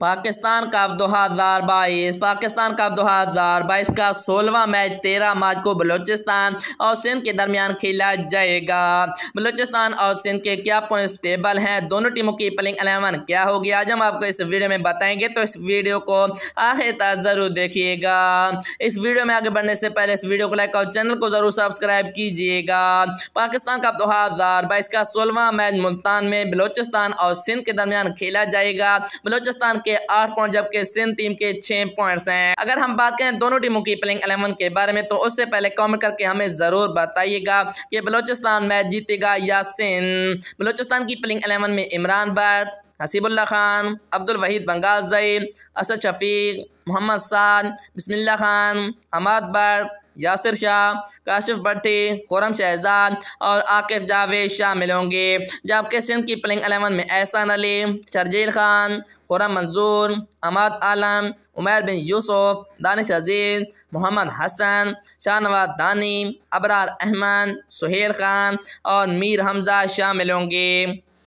Pakistan cup दो हज़ार बाईस पाकिस्तान कप दो हज़ार बाईस का सोलवा मैच तेरह मार्च को बलूचिस्तान और सिंध के दरमियान खेला जाएगा बलूचिस्तान और सिंध के क्या पॉइंट्स टेबल हैं दोनों टीमों की प्लेइंग अलेवन क्या होगी आज हम आपको इस वीडियो में बताएंगे तो इस वीडियो को आखिर तक ज़रूर देखिएगा इस वीडियो में आगे बढ़ने से पहले इस वीडियो को लाइक और चैनल को ज़रूर सब्सक्राइब कीजिएगा पाकिस्तान कप दो हज़ार बाईस का सोलवा मैच मुल्तान में बलोचिस्तान और सिंध के दरमियान खेला जाएगा बलोचिस्तान के आठ पॉइंट जबकि सिंध टीम के छह पॉइंट्स हैं अगर हम बात करें दोनों टीमों की प्लेइंग एलेवन के बारे में तो उससे पहले कॉमेंट करके हमें जरूर बताइएगा कि बलोचिस्तान मैच जीतेगा या सिंध बलोचिस्तान की प्लेइंग एलेवन में इमरान भट्ट हसीबुल्ला खान अब्दुल वहीद बंगाल जई असद शफीक मोहम्मद साद बिस्मिल्ला खान अहमद भट्ट यासिर शाह काशिफ भट्टी खुरम शहजाद और आकिफ जावेद शामिल होंगे जबकि सिंध की प्लेइंग अलेवन में एहसान अली शर्जील खान खुरम मंजूर अमाद आलम उमैर बिन यूसुफ दानिश अजीज़ मोहम्मद हसन शाहनवाज दानी अबरार अहमद सुहेल खान और मीर हमजा शामिल होंगे